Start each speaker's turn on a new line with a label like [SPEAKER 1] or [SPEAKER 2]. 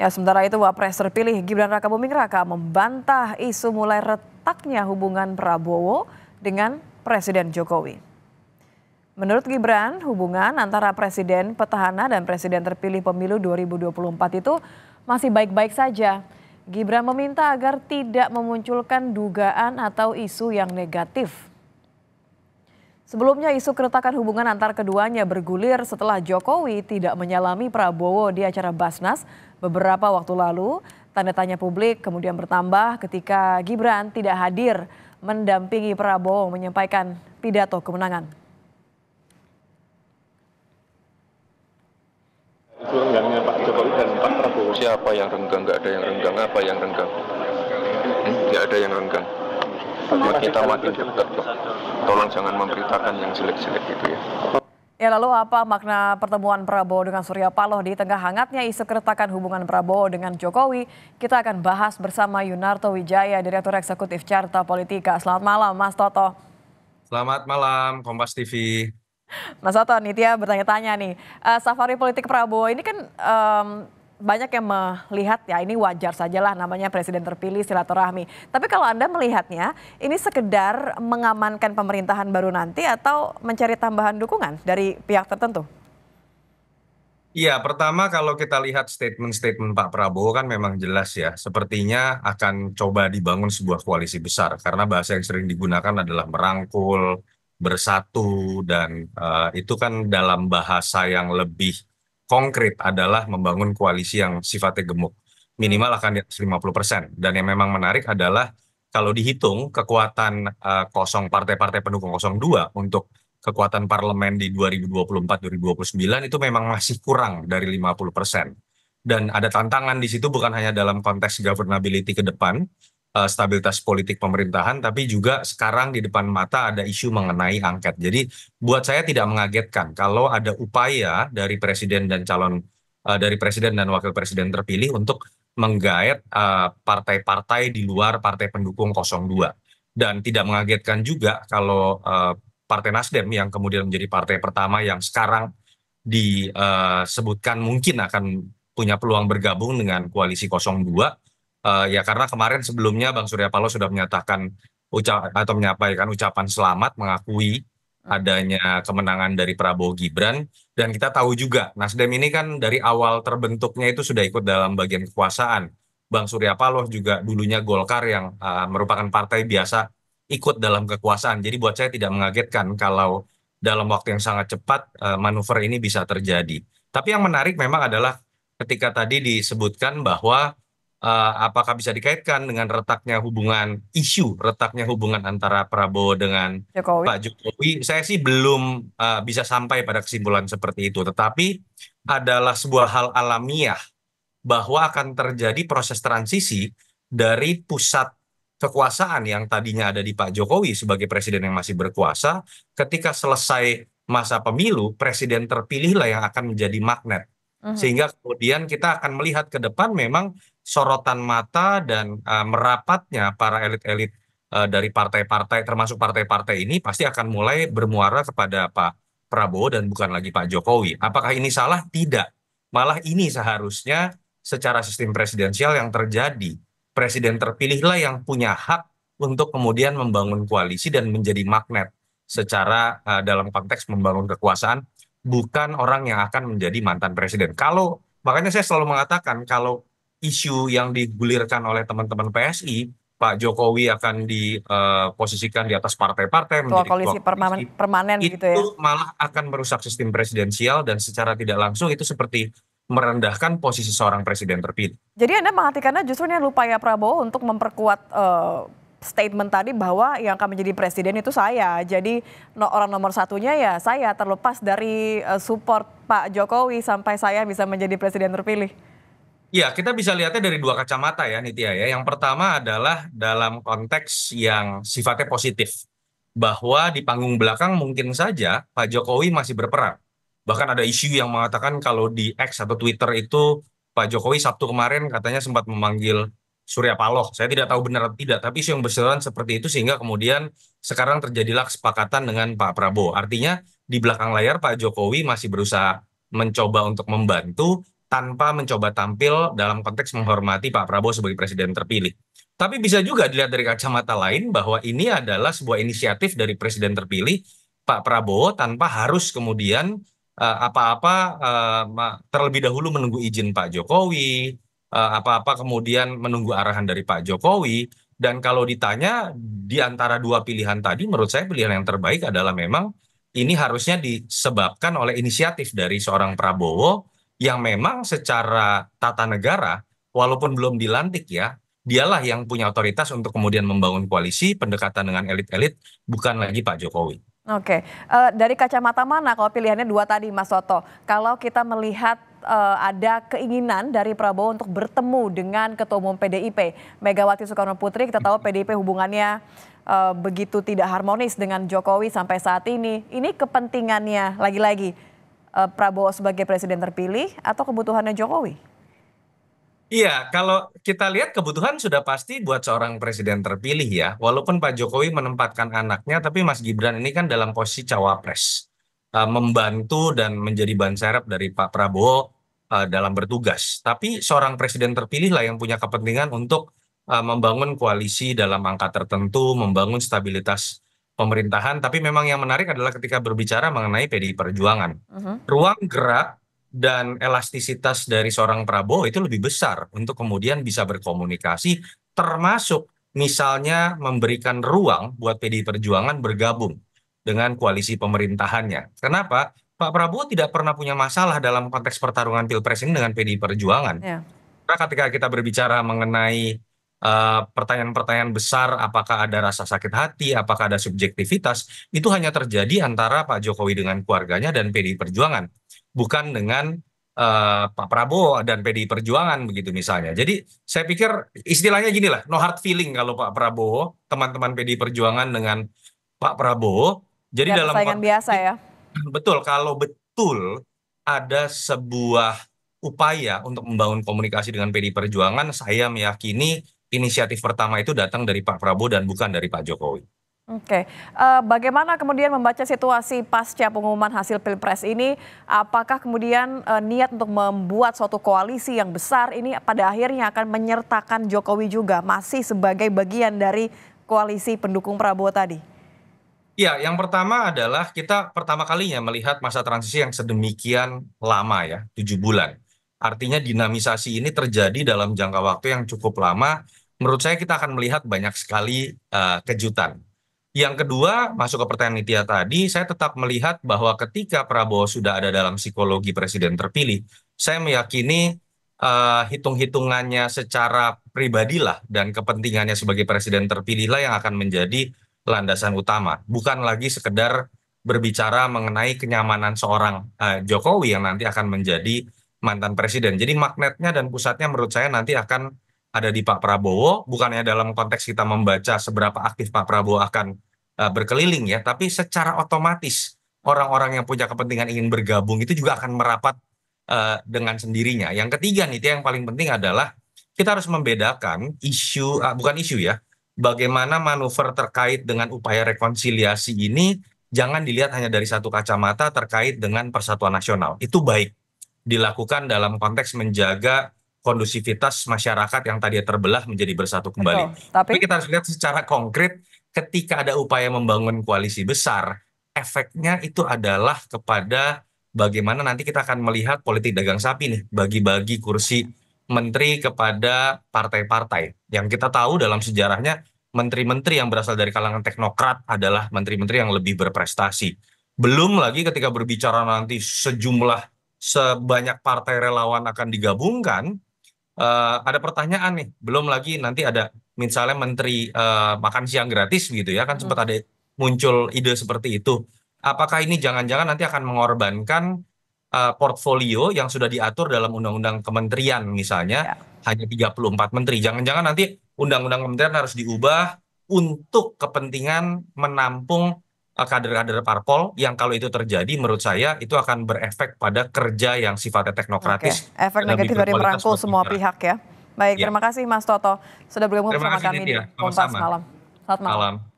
[SPEAKER 1] Ya, sementara itu Wapres terpilih Gibran Raka Buming Raka membantah isu mulai retaknya hubungan Prabowo dengan Presiden Jokowi. Menurut Gibran, hubungan antara Presiden petahana dan Presiden terpilih pemilu 2024 itu masih baik-baik saja. Gibran meminta agar tidak memunculkan dugaan atau isu yang negatif Sebelumnya isu keretakan hubungan antar keduanya bergulir setelah Jokowi tidak menyalami Prabowo di acara Basnas beberapa waktu lalu. Tanda tanya publik kemudian bertambah ketika Gibran tidak hadir mendampingi Prabowo menyampaikan pidato kemenangan.
[SPEAKER 2] Renggangnya Pak Jokowi dan Pak Prabowo. Siapa yang renggang? Gak ada yang renggang. Apa yang renggang? Hmm? Gak ada yang renggang. Kita makin dekat kok. Tolong jangan memberitakan yang jelek-jelek itu ya.
[SPEAKER 1] Ya lalu apa makna pertemuan Prabowo dengan Surya Paloh di tengah hangatnya isu keretakan hubungan Prabowo dengan Jokowi? Kita akan bahas bersama Yunarto Wijaya, Direktur Eksekutif Carta Politika. Selamat malam Mas Toto.
[SPEAKER 2] Selamat malam Kompas TV. Mas
[SPEAKER 1] Toto, Nitya bertanya-tanya nih, uh, safari politik Prabowo ini kan um, banyak yang melihat ya ini wajar sajalah namanya presiden terpilih silaturahmi. Tapi kalau Anda melihatnya ini sekedar mengamankan pemerintahan baru nanti atau mencari tambahan dukungan dari pihak tertentu?
[SPEAKER 2] Iya, pertama kalau kita lihat statement-statement Pak Prabowo kan memang jelas ya, sepertinya akan coba dibangun sebuah koalisi besar karena bahasa yang sering digunakan adalah merangkul, bersatu dan uh, itu kan dalam bahasa yang lebih konkret adalah membangun koalisi yang sifatnya gemuk. Minimal akan di atas persen. Dan yang memang menarik adalah kalau dihitung kekuatan uh, kosong partai-partai pendukung 02 untuk kekuatan parlemen di 2024-2029 itu memang masih kurang dari 50%. Dan ada tantangan di situ bukan hanya dalam konteks governability ke depan, Eh, stabilitas politik pemerintahan tapi juga sekarang di depan mata ada isu mengenai angket. Jadi buat saya tidak mengagetkan kalau ada upaya dari presiden dan calon uh, dari presiden dan wakil presiden terpilih untuk menggaet eh, partai-partai uh, di luar partai pendukung 02 dan tidak mengagetkan juga kalau uh, partai Nasdem yang kemudian menjadi partai pertama yang sekarang disebutkan mungkin akan punya peluang bergabung dengan koalisi 02 Eh, ya karena kemarin sebelumnya Bang Surya Paloh sudah menyatakan ucap atau menyampaikan ucapan selamat mengakui hmm. adanya kemenangan dari Prabowo Gibran dan kita tahu juga Nasdem ini kan dari awal terbentuknya itu sudah ikut dalam bagian kekuasaan. Bang Surya Paloh juga dulunya Golkar yang uh, merupakan partai biasa ikut dalam kekuasaan. Jadi buat saya tidak mengagetkan kalau dalam waktu yang sangat cepat uh, manuver ini bisa terjadi. Tapi yang menarik memang adalah ketika tadi disebutkan bahwa Eh, apakah bisa dikaitkan dengan retaknya hubungan isu retaknya hubungan antara Prabowo dengan Jokowi. Pak Jokowi saya sih belum uh, bisa sampai pada kesimpulan seperti itu tetapi adalah sebuah hal alamiah bahwa akan terjadi proses transisi dari pusat kekuasaan yang tadinya ada di Pak Jokowi sebagai presiden yang masih berkuasa ketika selesai masa pemilu presiden terpilihlah yang akan menjadi magnet mhm. sehingga kemudian kita akan melihat ke depan memang sorotan mata dan eh, merapatnya para elit elit eh, dari partai partai termasuk partai partai ini pasti akan mulai bermuara kepada Pak Prabowo dan bukan lagi Pak Jokowi. Apakah ini salah? Tidak. Malah ini seharusnya secara sistem presidensial yang terjadi. Presiden terpilihlah yang punya hak untuk kemudian membangun koalisi dan menjadi magnet secara uh, dalam konteks membangun kekuasaan bukan orang yang akan menjadi mantan presiden. Kalau makanya saya selalu mengatakan kalau isu yang digulirkan oleh teman-teman PSI Pak Jokowi akan diposisikan eh, di atas partai-partai menjadi koalisi, koalisi
[SPEAKER 1] permanen, permanen itu gitu ya.
[SPEAKER 2] malah akan merusak sistem presidensial dan secara tidak langsung itu seperti merendahkan posisi seorang presiden terpilih.
[SPEAKER 1] Jadi Anda menghatikannya justru ini ya Prabowo untuk memperkuat uh, statement tadi bahwa yang akan menjadi presiden itu saya. Jadi no, orang nomor satunya ya saya terlepas dari uh, support Pak Jokowi sampai saya bisa menjadi presiden terpilih.
[SPEAKER 2] Ya, kita bisa lihatnya dari dua kacamata ya, Nitya ya. Yang pertama adalah dalam konteks yang sifatnya positif. Bahwa di panggung belakang mungkin saja Pak Jokowi masih berperan. Bahkan ada isu yang mengatakan kalau di X atau Twitter itu Pak Jokowi Sabtu kemarin katanya sempat memanggil Surya Paloh. Saya tidak tahu benar atau tidak, tapi isu yang berseran seperti itu sehingga kemudian sekarang terjadilah kesepakatan dengan Pak Prabowo. Artinya di belakang layar Pak Jokowi masih berusaha mencoba untuk membantu tanpa mencoba tampil dalam konteks menghormati Pak Prabowo sebagai presiden terpilih. Tapi bisa juga dilihat dari kacamata lain bahwa ini adalah sebuah inisiatif dari presiden terpilih Pak Prabowo tanpa harus kemudian eh, apa-apa uh, uh, terlebih dahulu menunggu izin Pak Jokowi, eh, apa-apa uh, kemudian menunggu arahan dari Pak Jokowi. Dan kalau ditanya di antara dua pilihan tadi, menurut saya pilihan yang terbaik adalah memang ini harusnya disebabkan oleh inisiatif dari seorang Prabowo yang memang secara tata negara walaupun belum dilantik ya dialah yang punya otoritas untuk kemudian membangun koalisi pendekatan dengan elit-elit bukan lagi Pak Jokowi.
[SPEAKER 1] Oke, uh, dari kacamata mana kalau pilihannya dua tadi Mas Soto? Kalau kita melihat uh, ada keinginan dari Prabowo untuk bertemu dengan Ketua Umum PDIP Megawati Soekarno Putri. Kita tahu PDIP hubungannya uh, begitu tidak harmonis dengan Jokowi sampai saat ini. Ini kepentingannya lagi-lagi Eh, Prabowo sebagai presiden terpilih atau kebutuhannya Jokowi?
[SPEAKER 2] Iya, kalau kita lihat kebutuhan sudah pasti buat seorang presiden terpilih ya. Walaupun Pak Jokowi menempatkan anaknya, tapi Mas Gibran ini kan dalam posisi cawapres. Uh, membantu dan menjadi ban serep dari Pak Prabowo uh, dalam bertugas. Tapi seorang presiden terpilih lah yang punya kepentingan untuk uh, membangun koalisi dalam angka tertentu, membangun stabilitas pemerintahan. Tapi memang yang menarik adalah ketika berbicara mengenai PDI Perjuangan, uh-huh. ruang gerak dan elastisitas dari seorang Prabowo itu lebih besar untuk kemudian bisa berkomunikasi, termasuk misalnya memberikan ruang buat PDI Perjuangan bergabung dengan koalisi pemerintahannya. Kenapa? Pak Prabowo tidak pernah punya masalah dalam konteks pertarungan pilpres ini dengan PDI Perjuangan. Yeah. Karena ketika kita berbicara mengenai Eh, pertanyaan-pertanyaan besar apakah ada rasa sakit hati, apakah ada subjektivitas, itu hanya terjadi antara Pak Jokowi dengan keluarganya dan PDI Perjuangan, bukan dengan uh, Pak Prabowo dan PDI Perjuangan begitu misalnya. Jadi saya pikir istilahnya gini lah, no hard feeling kalau Pak Prabowo, teman-teman PDI Perjuangan dengan Pak Prabowo. Jadi ya, dalam
[SPEAKER 1] biasa ya.
[SPEAKER 2] Betul, kalau betul ada sebuah upaya untuk membangun komunikasi dengan PDI Perjuangan, saya meyakini inisiatif pertama itu datang dari Pak Prabowo dan bukan dari Pak Jokowi.
[SPEAKER 1] Oke, uh, bagaimana kemudian membaca situasi pasca pengumuman hasil pilpres ini? Apakah kemudian uh, niat untuk membuat suatu koalisi yang besar ini pada akhirnya akan menyertakan Jokowi juga masih sebagai bagian dari koalisi pendukung Prabowo tadi?
[SPEAKER 2] Ya, yang pertama adalah kita pertama kalinya melihat masa transisi yang sedemikian lama ya, tujuh bulan. Artinya dinamisasi ini terjadi dalam jangka waktu yang cukup lama menurut saya kita akan melihat banyak sekali uh, kejutan. Yang kedua, masuk ke pertanyaan Nitya tadi, saya tetap melihat bahwa ketika Prabowo sudah ada dalam psikologi presiden terpilih, saya meyakini uh, hitung-hitungannya secara pribadilah dan kepentingannya sebagai presiden terpilihlah yang akan menjadi landasan utama, bukan lagi sekedar berbicara mengenai kenyamanan seorang uh, Jokowi yang nanti akan menjadi mantan presiden. Jadi magnetnya dan pusatnya menurut saya nanti akan ada di Pak Prabowo, bukannya dalam konteks kita membaca seberapa aktif Pak Prabowo akan uh, berkeliling ya, tapi secara otomatis orang-orang yang punya kepentingan ingin bergabung itu juga akan merapat uh, dengan sendirinya. Yang ketiga nih, yang paling penting adalah kita harus membedakan isu, uh, bukan isu ya, bagaimana manuver terkait dengan upaya rekonsiliasi ini jangan dilihat hanya dari satu kacamata terkait dengan persatuan nasional. Itu baik dilakukan dalam konteks menjaga kondusivitas masyarakat yang tadi terbelah menjadi bersatu kembali. Betul, tapi... tapi kita harus lihat secara konkret ketika ada upaya membangun koalisi besar, efeknya itu adalah kepada bagaimana nanti kita akan melihat politik dagang sapi nih, bagi-bagi kursi menteri kepada partai-partai. Yang kita tahu dalam sejarahnya menteri-menteri yang berasal dari kalangan teknokrat adalah menteri-menteri yang lebih berprestasi. Belum lagi ketika berbicara nanti sejumlah sebanyak partai relawan akan digabungkan, uh, ada pertanyaan nih, belum lagi nanti ada misalnya menteri uh, makan siang gratis gitu ya, kan hmm. ada muncul ide seperti itu. Apakah ini jangan-jangan nanti akan mengorbankan uh, portfolio yang sudah diatur dalam undang-undang kementerian misalnya ya. hanya 34 menteri. Jangan-jangan nanti undang-undang kementerian harus diubah untuk kepentingan menampung Eh, kader-kader parpol yang kalau itu terjadi menurut saya itu akan berefek pada kerja yang sifatnya teknokratis. Oke. Efek negatif dari merangkul
[SPEAKER 1] semua pihak ya. Baik, ya. terima kasih Mas Toto sudah bergabung bersama kami Nidia. di Kompas Malam.
[SPEAKER 2] Selamat malam. malam.